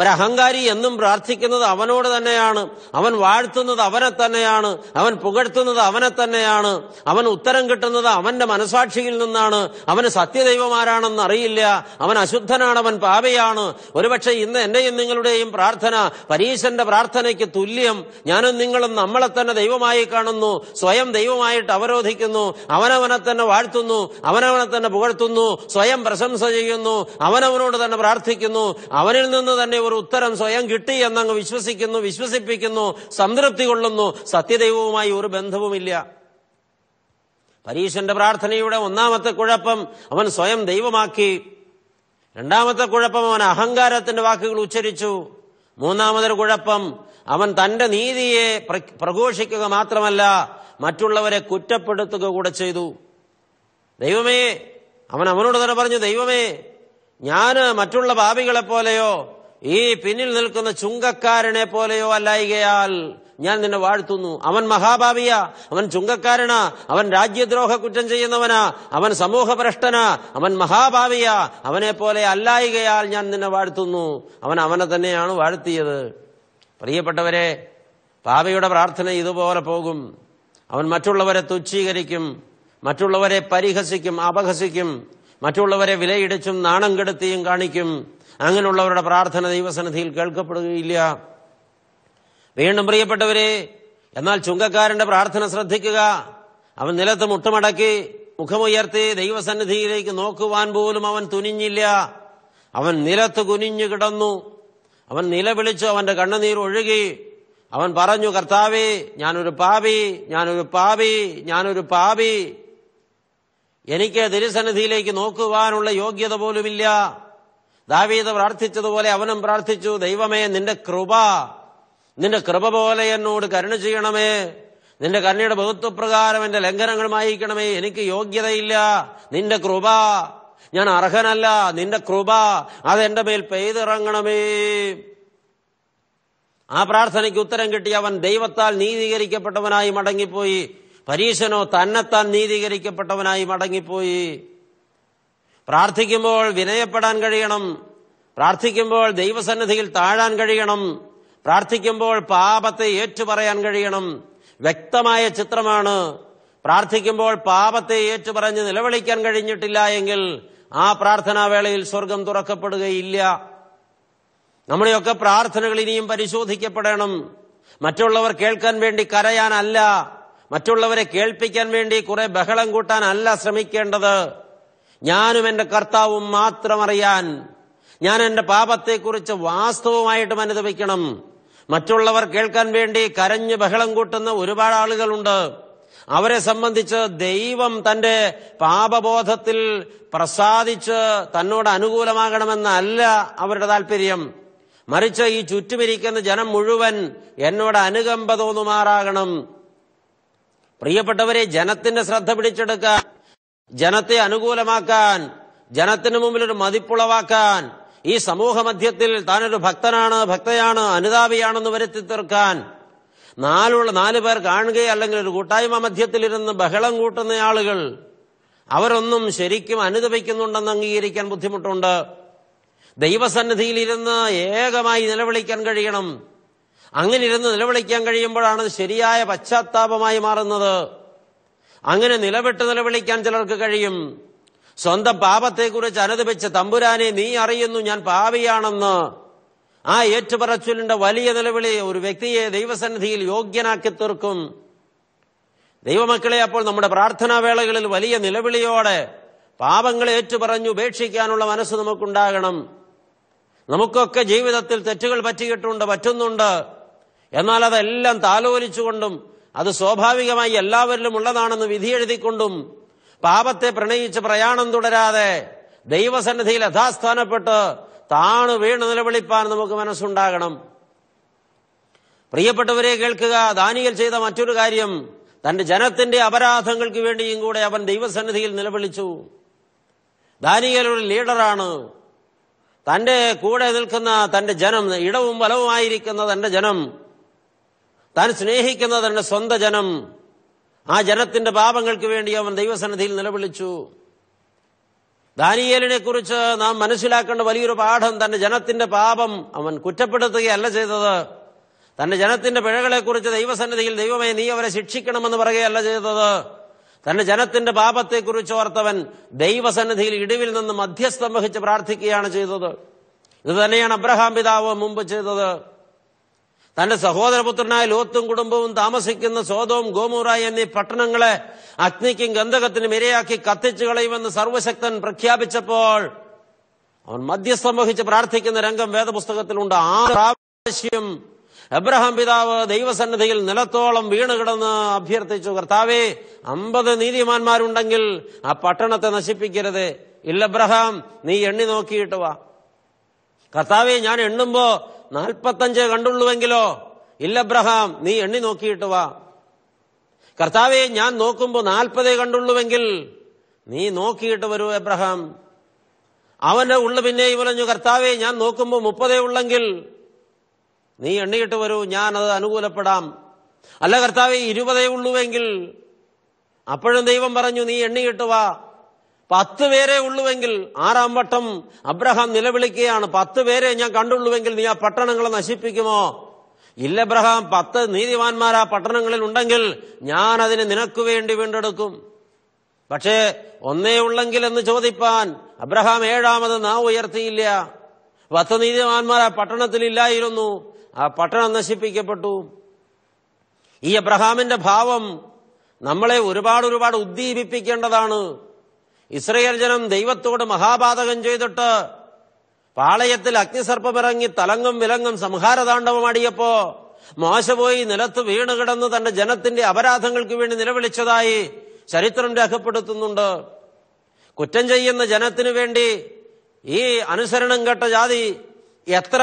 ഒരഹങ്കാരി എന്നും പ്രാർത്ഥിക്കുന്നത് അവനോട് തന്നെയാണ് അവൻ വാഴ്ത്തുന്നത് അവനെ തന്നെയാണ് അവൻ പുകഴ്ത്തുന്നത് അവനെ തന്നെയാണ് അവൻ ഉത്തരം കിട്ടുന്നത് അവന്റെ മനസാക്ഷിയിൽ നിന്നാണ് അവന് സത്യദൈവമാരാണെന്ന് അറിയില്ല അവൻ അശുദ്ധനാണ് അവൻ പാപയാണ് ഒരുപക്ഷെ ഇന്ന് എന്റെയും നിങ്ങളുടെയും പ്രാർത്ഥന പരീശന്റെ പ്രാർത്ഥനയ്ക്ക് തുല്യം ഞാനും നിങ്ങളും നമ്മളെ തന്നെ ദൈവമായി കാണുന്നു സ്വയം ദൈവമായിട്ട് അവരോധിക്കുന്നു അവനവനെ തന്നെ വാഴ്ത്തുന്നു അവനവനെ തന്നെ പുകഴ്ത്തുന്നു സ്വയം പ്രശംസ ചെയ്യുന്നു അവനവനോട് തന്നെ പ്രാർത്ഥിക്കുന്നു അവനിൽ നിന്ന് തന്നെ തന്നെ ഒരു ഉത്തരം സ്വയം കിട്ടി എന്നങ്ങ് വിശ്വസിക്കുന്നു വിശ്വസിപ്പിക്കുന്നു സംതൃപ്തി കൊള്ളുന്നു സത്യദൈവവുമായി ഒരു ബന്ധവുമില്ല പരീശന്റെ പ്രാർത്ഥനയുടെ ഒന്നാമത്തെ കുഴപ്പം അവൻ സ്വയം ദൈവമാക്കി രണ്ടാമത്തെ കുഴപ്പം അവൻ അഹങ്കാരത്തിന്റെ വാക്കുകൾ ഉച്ചരിച്ചു മൂന്നാമതൊരു കുഴപ്പം അവൻ തന്റെ നീതിയെ പ്രഘോഷിക്കുക മാത്രമല്ല മറ്റുള്ളവരെ കുറ്റപ്പെടുത്തുക കൂടെ ചെയ്തു ദൈവമേ അവൻ അവനോട് തന്നെ പറഞ്ഞു ദൈവമേ ഞാന് മറ്റുള്ള പോലെയോ ഈ പിന്നിൽ നിൽക്കുന്ന ചുങ്കക്കാരനെ പോലെയോ അല്ലായികയാൽ ഞാൻ നിന്നെ വാഴ്ത്തുന്നു അവൻ മഹാഭാവിയ അവൻ ചുങ്കക്കാരനാ അവൻ രാജ്യദ്രോഹ കുറ്റം ചെയ്യുന്നവനാ അവൻ ഭ്രഷ്ടനാ അവൻ മഹാഭാവിയ അവനെ പോലെ അല്ലായികയാൽ ഞാൻ നിന്നെ വാഴ്ത്തുന്നു അവൻ അവനെ തന്നെയാണ് വാഴ്ത്തിയത് പ്രിയപ്പെട്ടവരെ പാവയുടെ പ്രാർത്ഥന ഇതുപോലെ പോകും അവൻ മറ്റുള്ളവരെ തുച്ഛീകരിക്കും മറ്റുള്ളവരെ പരിഹസിക്കും അപഹസിക്കും മറ്റുള്ളവരെ വിലയിടിച്ചും നാണം കെടുത്തിയും കാണിക്കും അങ്ങനെയുള്ളവരുടെ പ്രാർത്ഥന ദൈവസന്നിധിയിൽ കേൾക്കപ്പെടുകയില്ല വീണ്ടും പ്രിയപ്പെട്ടവരെ എന്നാൽ ചുങ്കക്കാരന്റെ പ്രാർത്ഥന ശ്രദ്ധിക്കുക അവൻ നിലത്ത് മുട്ടുമടക്കി മുഖമുയർത്തി ദൈവസന്നിധിയിലേക്ക് നോക്കുവാൻ പോലും അവൻ തുനിഞ്ഞില്ല അവൻ നിലത്ത് കുനിഞ്ഞു കിടന്നു അവൻ നിലവിളിച്ചു അവന്റെ കണ്ണുനീർ ഒഴുകി അവൻ പറഞ്ഞു കർത്താവേ ഞാനൊരു പാപി ഞാനൊരു പാപി ഞാനൊരു പാപി എനിക്ക് തിരുസന്നിധിയിലേക്ക് നോക്കുവാനുള്ള യോഗ്യത പോലുമില്ല ദാവീദ് പ്രാർത്ഥിച്ചതുപോലെ അവനും പ്രാർത്ഥിച്ചു ദൈവമേ നിന്റെ കൃപ നിന്റെ കൃപ പോലെ എന്നോട് കരുണ ചെയ്യണമേ നിന്റെ കരുണയുടെ ബഹുത്വപ്രകാരം എന്റെ ലംഘനങ്ങൾ മായിക്കണമേ എനിക്ക് യോഗ്യതയില്ല നിന്റെ കൃപ ഞാൻ അർഹനല്ല നിന്റെ കൃപ അതെന്റെ മേൽ പെയ്തിറങ്ങണമേ ആ പ്രാർത്ഥനയ്ക്ക് ഉത്തരം കിട്ടി അവൻ ദൈവത്താൽ നീതീകരിക്കപ്പെട്ടവനായി മടങ്ങിപ്പോയി പരീശനോ തന്നെത്താൻ നീതീകരിക്കപ്പെട്ടവനായി മടങ്ങിപ്പോയി പ്രാർത്ഥിക്കുമ്പോൾ വിനയപ്പെടാൻ കഴിയണം പ്രാർത്ഥിക്കുമ്പോൾ ദൈവസന്നിധിയിൽ താഴാൻ കഴിയണം പ്രാർത്ഥിക്കുമ്പോൾ പാപത്തെ ഏറ്റുപറയാൻ കഴിയണം വ്യക്തമായ ചിത്രമാണ് പ്രാർത്ഥിക്കുമ്പോൾ പാപത്തെ ഏറ്റുപറഞ്ഞ് നിലവിളിക്കാൻ കഴിഞ്ഞിട്ടില്ല എങ്കിൽ ആ പ്രാർത്ഥനാവേളയിൽ സ്വർഗം തുറക്കപ്പെടുകയില്ല നമ്മുടെയൊക്കെ പ്രാർത്ഥനകൾ ഇനിയും പരിശോധിക്കപ്പെടണം മറ്റുള്ളവർ കേൾക്കാൻ വേണ്ടി കരയാനല്ല മറ്റുള്ളവരെ കേൾപ്പിക്കാൻ വേണ്ടി കുറെ ബഹളം കൂട്ടാനല്ല ശ്രമിക്കേണ്ടത് ഞാനും എന്റെ കർത്താവും മാത്രമറിയാൻ ഞാൻ എന്റെ പാപത്തെക്കുറിച്ച് വാസ്തവമായിട്ട് അനുദവിക്കണം മറ്റുള്ളവർ കേൾക്കാൻ വേണ്ടി കരഞ്ഞു ബഹളം കൂട്ടുന്ന ഒരുപാട് ആളുകളുണ്ട് അവരെ സംബന്ധിച്ച് ദൈവം തന്റെ പാപബോധത്തിൽ പ്രസാദിച്ച് തന്നോട് അനുകൂലമാകണമെന്നല്ല അവരുടെ താല്പര്യം മറിച്ച് ഈ ചുറ്റുമിരിക്കുന്ന ജനം മുഴുവൻ എന്നോട് അനുകമ്പ തോന്നുമാറാകണം പ്രിയപ്പെട്ടവരെ ജനത്തിന്റെ ശ്രദ്ധ പിടിച്ചെടുക്കാൻ ജനത്തെ അനുകൂലമാക്കാൻ ജനത്തിന് മുമ്പിൽ ഒരു മതിപ്പുളവാക്കാൻ ഈ സമൂഹ മധ്യത്തിൽ താനൊരു ഭക്തനാണ് ഭക്തയാണ് അനുതാപിയാണെന്ന് വരുത്തി തീർക്കാൻ നാലുള്ള നാലു പേർ കാണുകയോ അല്ലെങ്കിൽ ഒരു കൂട്ടായ്മ മധ്യത്തിലിരുന്ന് ബഹളം കൂട്ടുന്ന ആളുകൾ അവരൊന്നും ശരിക്കും അനുദപിക്കുന്നുണ്ടെന്ന് അംഗീകരിക്കാൻ ബുദ്ധിമുട്ടുണ്ട് ദൈവസന്നിധിയിൽ ഇരുന്ന് ഏകമായി നിലവിളിക്കാൻ കഴിയണം അങ്ങനെ ഇരുന്ന് നിലവിളിക്കാൻ കഴിയുമ്പോഴാണ് ശരിയായ പശ്ചാത്താപമായി മാറുന്നത് അങ്ങനെ നിലവിട്ട് നിലവിളിക്കാൻ ചിലർക്ക് കഴിയും സ്വന്തം പാപത്തെക്കുറിച്ച് അനുദപിച്ച് തമ്പുരാനെ നീ അറിയുന്നു ഞാൻ പാവിയാണെന്ന് ആ ഏറ്റുപറച്ചിലിന്റെ വലിയ നിലവിളി ഒരു വ്യക്തിയെ ദൈവസന്നിധിയിൽ യോഗ്യനാക്കി തീർക്കും ദൈവമക്കളെ അപ്പോൾ നമ്മുടെ പ്രാർത്ഥനാ വേളകളിൽ വലിയ നിലവിളിയോടെ പാപങ്ങളെ ഏറ്റുപറഞ്ഞു ഉപേക്ഷിക്കാനുള്ള മനസ്സ് നമുക്കുണ്ടാകണം നമുക്കൊക്കെ ജീവിതത്തിൽ തെറ്റുകൾ പറ്റിയിട്ടുണ്ട് പറ്റുന്നുണ്ട് എന്നാൽ അതെല്ലാം താലോലിച്ചുകൊണ്ടും അത് സ്വാഭാവികമായി എല്ലാവരിലും ഉള്ളതാണെന്ന് വിധി എഴുതിക്കൊണ്ടും പാപത്തെ പ്രണയിച്ച് പ്രയാണം തുടരാതെ ദൈവസന്നിധിയിൽ യഥാസ്ഥാനപ്പെട്ട് താണു വീണ് നിലവിളിപ്പാൻ നമുക്ക് മനസ്സുണ്ടാകണം പ്രിയപ്പെട്ടവരെ കേൾക്കുക ദാനിയൽ ചെയ്ത മറ്റൊരു കാര്യം തന്റെ ജനത്തിന്റെ അപരാധങ്ങൾക്ക് വേണ്ടിയും കൂടെ അവൻ ദൈവസന്നിധിയിൽ നിലവിളിച്ചു ദാനിയൽ ഒരു ലീഡറാണ് തന്റെ കൂടെ നിൽക്കുന്ന തന്റെ ജനം ഇടവും വലവുമായിരിക്കുന്ന തന്റെ ജനം താൻ സ്നേഹിക്കുന്ന തന്റെ സ്വന്തം ജനം ആ ജനത്തിന്റെ പാപങ്ങൾക്ക് വേണ്ടി അവൻ ദൈവസന്നിധിയിൽ നിലവിളിച്ചു ദാനിയേലിനെ കുറിച്ച് നാം മനസ്സിലാക്കേണ്ട വലിയൊരു പാഠം തന്റെ ജനത്തിന്റെ പാപം അവൻ കുറ്റപ്പെടുത്തുകയല്ല ചെയ്തത് തന്റെ ജനത്തിന്റെ പിഴകളെക്കുറിച്ച് ദൈവസന്നിധിയിൽ ദൈവമേ നീ അവരെ ശിക്ഷിക്കണമെന്ന് പറയുകയല്ല ചെയ്തത് തന്റെ ജനത്തിന്റെ പാപത്തെക്കുറിച്ച് ഓർത്തവൻ ദൈവസന്നിധിയിൽ ഇടിവിൽ നിന്ന് മധ്യസ്ഥം വഹിച്ച് പ്രാർത്ഥിക്കുകയാണ് ചെയ്തത് ഇത് തന്നെയാണ് അബ്രഹാം പിതാവ് മുമ്പ് ചെയ്തത് തന്റെ സഹോദരപുത്രനായ ലോത്തും കുടുംബവും താമസിക്കുന്ന സോതവും ഗോമൂറ എന്നീ പട്ടണങ്ങളെ അഗ്നിക്കും ഗന്ധകത്തിനും ഇരയാക്കി കത്തിച്ചു കളയുമെന്ന് സർവശക്തൻ പ്രഖ്യാപിച്ചപ്പോൾ അവൻ മധ്യസ്ഥം വഹിച്ച് പ്രാർത്ഥിക്കുന്ന രംഗം വേദപുസ്തകത്തിലുണ്ട് ആ പ്രാവശ്യം എബ്രഹാം പിതാവ് ദൈവസന്നിധിയിൽ നിലത്തോളം വീണുകിടന്ന് അഭ്യർത്ഥിച്ചു കർത്താവേ അമ്പത് നീതിമാന്മാരുണ്ടെങ്കിൽ ആ പട്ടണത്തെ നശിപ്പിക്കരുത് ഇല്ല എബ്രഹാം നീ എണ്ണി നോക്കിയിട്ട് വാ കർത്താവെ ഞാൻ എണ്ണുമ്പോ നാൽപ്പത്തഞ്ചേ കണ്ടുള്ളൂവെങ്കിലോ ബ്രഹാം നീ എണ്ണി നോക്കിയിട്ട് വാ കർത്താവെ ഞാൻ നോക്കുമ്പോൾ നാൽപ്പതേ കണ്ടുള്ളൂവെങ്കിൽ നീ നോക്കിയിട്ട് വരൂ എബ്രഹാം അവന്റെ ഉള്ളു പിന്നെ പറഞ്ഞു കർത്താവെ ഞാൻ നോക്കുമ്പോൾ മുപ്പതേ ഉള്ളെങ്കിൽ നീ എണ്ണിയിട്ട് വരൂ ഞാൻ അത് അനുകൂലപ്പെടാം അല്ല കർത്താവെ ഇരുപതേ ഉള്ളൂവെങ്കിൽ അപ്പോഴും ദൈവം പറഞ്ഞു നീ എണ്ണിയിട്ട് വാ പത്ത് പേരെ ഉള്ളുവെങ്കിൽ ആറാം വട്ടം അബ്രഹാം നിലവിളിക്കുകയാണ് പത്ത് പേരെ ഞാൻ കണ്ടുള്ളുവെങ്കിൽ നീ ആ പട്ടണങ്ങളെ നശിപ്പിക്കുമോ ഇല്ല അബ്രഹാം പത്ത് നീതിമാന്മാർ ആ പട്ടണങ്ങളിൽ ഉണ്ടെങ്കിൽ ഞാൻ അതിന് നിനക്ക് വേണ്ടി വീണ്ടെടുക്കും പക്ഷേ ഒന്നേ ഉള്ളെങ്കിൽ എന്ന് ചോദിപ്പാൻ അബ്രഹാം ഏഴാമത് നാ ഉയർത്തിയില്ല പത്ത് നീതിമാന്മാർ ആ ഇല്ലായിരുന്നു ആ പട്ടണം നശിപ്പിക്കപ്പെട്ടു ഈ അബ്രഹാമിന്റെ ഭാവം നമ്മളെ ഒരുപാട് ഒരുപാട് ഉദ്ദീപിപ്പിക്കേണ്ടതാണ് ഇസ്രയേൽ ജനം ദൈവത്തോട് മഹാപാതകം ചെയ്തിട്ട് പാളയത്തിൽ അഗ്നിസർപ്പമിറങ്ങി തലങ്ങും വിലങ്ങും സംഹാരതാണ്ഡവമാടിയപ്പോ മോശ പോയി നിലത്ത് വീണ് കിടന്ന് തന്റെ ജനത്തിന്റെ അപരാധങ്ങൾക്ക് വേണ്ടി നിലവിളിച്ചതായി ചരിത്രം രേഖപ്പെടുത്തുന്നുണ്ട് കുറ്റം ചെയ്യുന്ന ജനത്തിനു വേണ്ടി ഈ അനുസരണം കേട്ട ജാതി എത്ര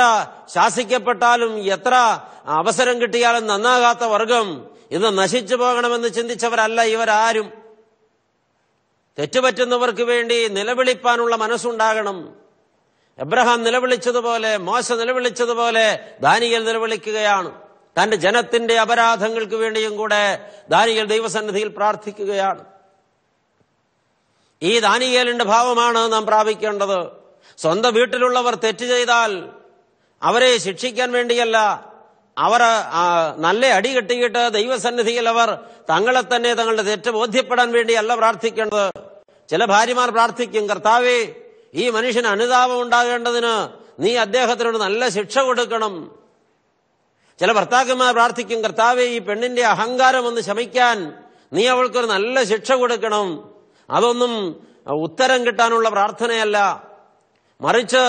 ശാസിക്കപ്പെട്ടാലും എത്ര അവസരം കിട്ടിയാലും നന്നാകാത്ത വർഗം ഇത് നശിച്ചു പോകണമെന്ന് ചിന്തിച്ചവരല്ല ഇവരാരും തെറ്റുപറ്റുന്നവർക്ക് വേണ്ടി നിലവിളിപ്പാനുള്ള മനസ്സുണ്ടാകണം എബ്രഹാം നിലവിളിച്ചതുപോലെ മോശ നിലവിളിച്ചതുപോലെ ദാനിയൽ നിലവിളിക്കുകയാണ് തന്റെ ജനത്തിന്റെ അപരാധങ്ങൾക്ക് വേണ്ടിയും കൂടെ ദാനിയൽ ദൈവസന്നിധിയിൽ പ്രാർത്ഥിക്കുകയാണ് ഈ ദാനിയേലിന്റെ ഭാവമാണ് നാം പ്രാപിക്കേണ്ടത് സ്വന്തം വീട്ടിലുള്ളവർ തെറ്റ് ചെയ്താൽ അവരെ ശിക്ഷിക്കാൻ വേണ്ടിയല്ല അവർ നല്ല അടി കിട്ടിയിട്ട് ദൈവസന്നിധിയിൽ അവർ തങ്ങളെ തന്നെ തങ്ങളുടെ തെറ്റ് ബോധ്യപ്പെടാൻ വേണ്ടിയല്ല പ്രാർത്ഥിക്കേണ്ടത് ചില ഭാര്യമാർ പ്രാർത്ഥിക്കും കർത്താവേ ഈ മനുഷ്യന് അനുതാപം ഉണ്ടാകേണ്ടതിന് നീ അദ്ദേഹത്തിനോട് നല്ല ശിക്ഷ കൊടുക്കണം ചില ഭർത്താക്കന്മാർ പ്രാർത്ഥിക്കും കർത്താവെ ഈ പെണ്ണിന്റെ അഹങ്കാരം ഒന്ന് ശമിക്കാൻ നീ അവൾക്കൊരു നല്ല ശിക്ഷ കൊടുക്കണം അതൊന്നും ഉത്തരം കിട്ടാനുള്ള പ്രാർത്ഥനയല്ല മറിച്ച്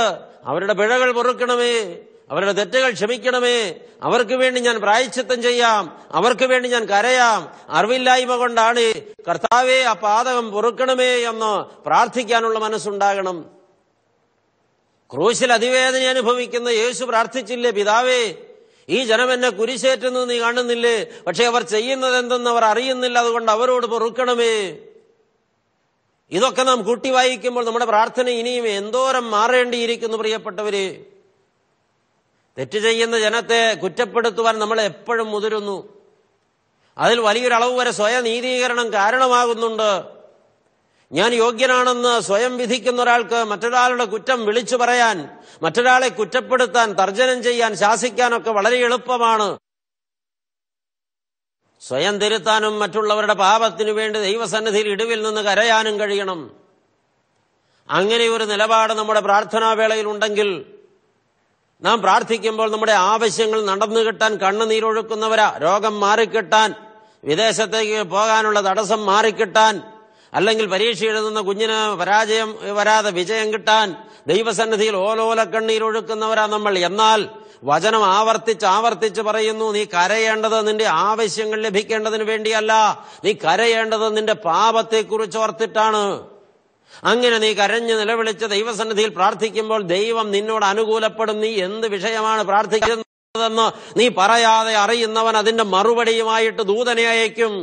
അവരുടെ പിഴകൾ പൊറുക്കണമേ അവരുടെ തെറ്റുകൾ ക്ഷമിക്കണമേ അവർക്ക് വേണ്ടി ഞാൻ പ്രായച്ചിത്തം ചെയ്യാം അവർക്ക് വേണ്ടി ഞാൻ കരയാം അറിവില്ലായ്മ കൊണ്ടാണ് കർത്താവെ ആ പാതകം പൊറുക്കണമേ എന്ന് പ്രാർത്ഥിക്കാനുള്ള മനസ്സുണ്ടാകണം ക്രൂശിൽ അതിവേദന അനുഭവിക്കുന്ന യേശു പ്രാർത്ഥിച്ചില്ലേ പിതാവേ ഈ ജനം എന്നെ കുരിശേറ്റുന്നത് നീ കാണുന്നില്ലേ പക്ഷെ അവർ ചെയ്യുന്നത് എന്തെന്ന് അവർ അറിയുന്നില്ല അതുകൊണ്ട് അവരോട് പൊറുക്കണമേ ഇതൊക്കെ നാം കൂട്ടി വായിക്കുമ്പോൾ നമ്മുടെ പ്രാർത്ഥന ഇനിയും എന്തോരം മാറേണ്ടിയിരിക്കുന്നു പ്രിയപ്പെട്ടവര് തെറ്റ് ചെയ്യുന്ന ജനത്തെ കുറ്റപ്പെടുത്തുവാൻ നമ്മൾ എപ്പോഴും മുതിരുന്നു അതിൽ വലിയൊരളവ് വരെ സ്വയം നീതീകരണം കാരണമാകുന്നുണ്ട് ഞാൻ യോഗ്യനാണെന്ന് സ്വയം വിധിക്കുന്ന ഒരാൾക്ക് മറ്റൊരാളുടെ കുറ്റം വിളിച്ചു പറയാൻ മറ്റൊരാളെ കുറ്റപ്പെടുത്താൻ തർജനം ചെയ്യാൻ ശാസിക്കാനൊക്കെ വളരെ എളുപ്പമാണ് സ്വയം തിരുത്താനും മറ്റുള്ളവരുടെ പാപത്തിനു വേണ്ടി ദൈവസന്നിധിയിൽ ഇടിവിൽ നിന്ന് കരയാനും കഴിയണം അങ്ങനെ ഒരു നിലപാട് നമ്മുടെ പ്രാർത്ഥനാവേളയിൽ ഉണ്ടെങ്കിൽ നാം പ്രാർത്ഥിക്കുമ്പോൾ നമ്മുടെ ആവശ്യങ്ങൾ നടന്നു കിട്ടാൻ കണ്ണുനീരൊഴുക്കുന്നവരാ രോഗം മാറിക്കിട്ടാൻ വിദേശത്തേക്ക് പോകാനുള്ള തടസ്സം മാറിക്കിട്ടാൻ അല്ലെങ്കിൽ പരീക്ഷ എഴുതുന്ന കുഞ്ഞിന് പരാജയം വരാതെ വിജയം കിട്ടാൻ ദൈവസന്നിധിയിൽ ഓലോല കണ്ണീരൊഴുക്കുന്നവരാ നമ്മൾ എന്നാൽ വചനം ആവർത്തിച്ച് ആവർത്തിച്ച് പറയുന്നു നീ കരയേണ്ടത് നിന്റെ ആവശ്യങ്ങൾ ലഭിക്കേണ്ടതിന് വേണ്ടിയല്ല നീ കരയേണ്ടത് നിന്റെ പാപത്തെക്കുറിച്ച് ഓർത്തിട്ടാണ് അങ്ങനെ നീ കരഞ്ഞു നിലവിളിച്ച് ദൈവസന്നിധിയിൽ പ്രാർത്ഥിക്കുമ്പോൾ ദൈവം നിന്നോട് അനുകൂലപ്പെടും നീ എന്ത് വിഷയമാണ് പ്രാർത്ഥിക്കുന്നതെന്ന് നീ പറയാതെ അറിയുന്നവൻ അതിന്റെ മറുപടിയുമായിട്ട് ദൂതനെ അയക്കും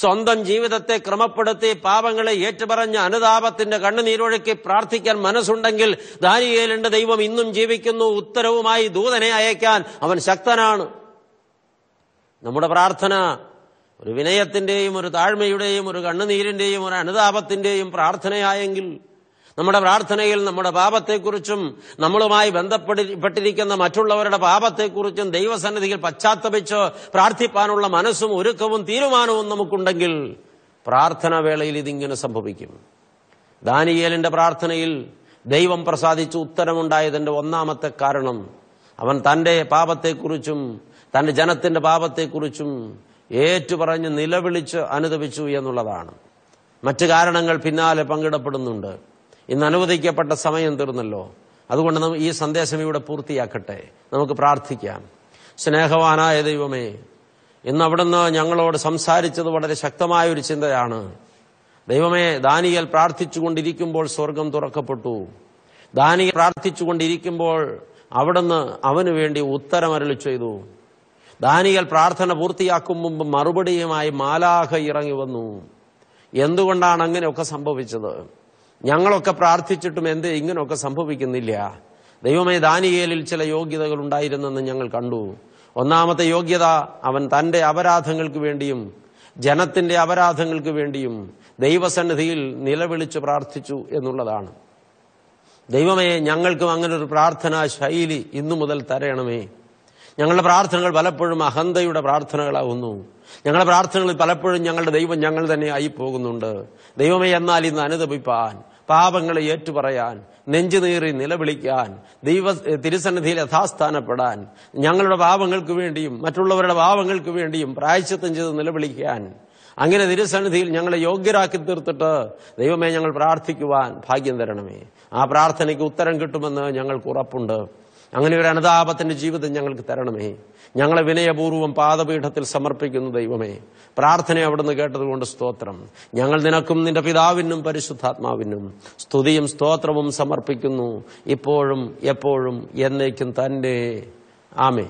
സ്വന്തം ജീവിതത്തെ ക്രമപ്പെടുത്തി പാപങ്ങളെ ഏറ്റുപറഞ്ഞ് അനുതാപത്തിന്റെ കണ്ണുനീരൊഴുക്കി പ്രാർത്ഥിക്കാൻ മനസ്സുണ്ടെങ്കിൽ ദാനിയേലിന്റെ ദൈവം ഇന്നും ജീവിക്കുന്നു ഉത്തരവുമായി ദൂതനെ അയക്കാൻ അവൻ ശക്തനാണ് നമ്മുടെ പ്രാർത്ഥന ഒരു വിനയത്തിന്റെയും ഒരു താഴ്മയുടെയും ഒരു കണ്ണുനീരിന്റെയും ഒരു അനുതാപത്തിന്റെയും പ്രാർത്ഥനയായെങ്കിൽ നമ്മുടെ പ്രാർത്ഥനയിൽ നമ്മുടെ പാപത്തെക്കുറിച്ചും നമ്മളുമായി ബന്ധപ്പെട്ടിരിക്കുന്ന മറ്റുള്ളവരുടെ പാപത്തെക്കുറിച്ചും ദൈവസന്നിധിയിൽ പശ്ചാത്തപിച്ച് പ്രാർത്ഥിപ്പാനുള്ള മനസ്സും ഒരുക്കവും തീരുമാനവും നമുക്കുണ്ടെങ്കിൽ പ്രാർത്ഥന വേളയിൽ ഇതിങ്ങനെ സംഭവിക്കും ദാനിയേലിന്റെ പ്രാർത്ഥനയിൽ ദൈവം പ്രസാദിച്ച് ഉത്തരമുണ്ടായതിന്റെ ഒന്നാമത്തെ കാരണം അവൻ തന്റെ പാപത്തെക്കുറിച്ചും തന്റെ ജനത്തിന്റെ പാപത്തെക്കുറിച്ചും ഏറ്റുപറഞ്ഞ് നിലവിളിച്ച് അനുദപിച്ചു എന്നുള്ളതാണ് മറ്റു കാരണങ്ങൾ പിന്നാലെ പങ്കിടപ്പെടുന്നുണ്ട് ഇന്ന് അനുവദിക്കപ്പെട്ട സമയം തീർന്നല്ലോ അതുകൊണ്ട് ഈ സന്ദേശം ഇവിടെ പൂർത്തിയാക്കട്ടെ നമുക്ക് പ്രാർത്ഥിക്കാം സ്നേഹവാനായ ദൈവമേ ഇന്ന് അവിടുന്ന് ഞങ്ങളോട് സംസാരിച്ചത് വളരെ ശക്തമായ ഒരു ചിന്തയാണ് ദൈവമേ ദാനിയൽ പ്രാർത്ഥിച്ചുകൊണ്ടിരിക്കുമ്പോൾ സ്വർഗം തുറക്കപ്പെട്ടു ദാനിയൽ പ്രാർത്ഥിച്ചുകൊണ്ടിരിക്കുമ്പോൾ അവിടുന്ന് അവനു വേണ്ടി ഉത്തരമരളി ചെയ്തു ദാനികൽ പ്രാർത്ഥന പൂർത്തിയാക്കും മുമ്പ് മറുപടിയുമായി മാലാഖ ഇറങ്ങി വന്നു എന്തുകൊണ്ടാണ് അങ്ങനെയൊക്കെ സംഭവിച്ചത് ഞങ്ങളൊക്കെ പ്രാർത്ഥിച്ചിട്ടും എന്ത് ഇങ്ങനെയൊക്കെ സംഭവിക്കുന്നില്ല ദൈവമേ ദാനിയേലിൽ ചില യോഗ്യതകൾ ഉണ്ടായിരുന്നെന്ന് ഞങ്ങൾ കണ്ടു ഒന്നാമത്തെ യോഗ്യത അവൻ തന്റെ അപരാധങ്ങൾക്ക് വേണ്ടിയും ജനത്തിന്റെ അപരാധങ്ങൾക്ക് വേണ്ടിയും ദൈവസന്നിധിയിൽ നിലവിളിച്ച് പ്രാർത്ഥിച്ചു എന്നുള്ളതാണ് ദൈവമേ ഞങ്ങൾക്കും അങ്ങനൊരു പ്രാർത്ഥനാ ശൈലി ഇന്നു മുതൽ തരയണമേ ഞങ്ങളുടെ പ്രാർത്ഥനകൾ പലപ്പോഴും അഹന്തയുടെ പ്രാർത്ഥനകളാവുന്നു ഞങ്ങളുടെ പ്രാർത്ഥനകളിൽ പലപ്പോഴും ഞങ്ങളുടെ ദൈവം ഞങ്ങൾ തന്നെ ആയി പോകുന്നുണ്ട് ദൈവമേ എന്നാൽ ഇന്ന് അനുദപിപ്പാൻ പാപങ്ങളെ ഏറ്റുപറയാൻ നെഞ്ചുനീറി നിലവിളിക്കാൻ ദൈവ തിരുസന്നിധിയിൽ യഥാസ്ഥാനപ്പെടാൻ ഞങ്ങളുടെ പാപങ്ങൾക്ക് വേണ്ടിയും മറ്റുള്ളവരുടെ പാപങ്ങൾക്ക് വേണ്ടിയും പ്രായശ്ചിത്തം ചെയ്ത് നിലവിളിക്കാൻ അങ്ങനെ തിരുസന്നിധിയിൽ ഞങ്ങളെ യോഗ്യരാക്കി തീർത്തിട്ട് ദൈവമേ ഞങ്ങൾ പ്രാർത്ഥിക്കുവാൻ ഭാഗ്യം തരണമേ ആ പ്രാർത്ഥനയ്ക്ക് ഉത്തരം കിട്ടുമെന്ന് ഞങ്ങൾക്ക് ഉറപ്പുണ്ട് അങ്ങനെ ഒരു അനുതാപത്തിന്റെ ജീവിതം ഞങ്ങൾക്ക് തരണമേ ഞങ്ങളെ വിനയപൂർവ്വം പാദപീഠത്തിൽ സമർപ്പിക്കുന്നു ദൈവമേ പ്രാർത്ഥന അവിടുന്ന് കേട്ടതുകൊണ്ട് സ്തോത്രം ഞങ്ങൾ നിനക്കും നിന്റെ പിതാവിനും പരിശുദ്ധാത്മാവിനും സ്തുതിയും സ്തോത്രവും സമർപ്പിക്കുന്നു ഇപ്പോഴും എപ്പോഴും എന്നേക്കും തന്റെ ആമേ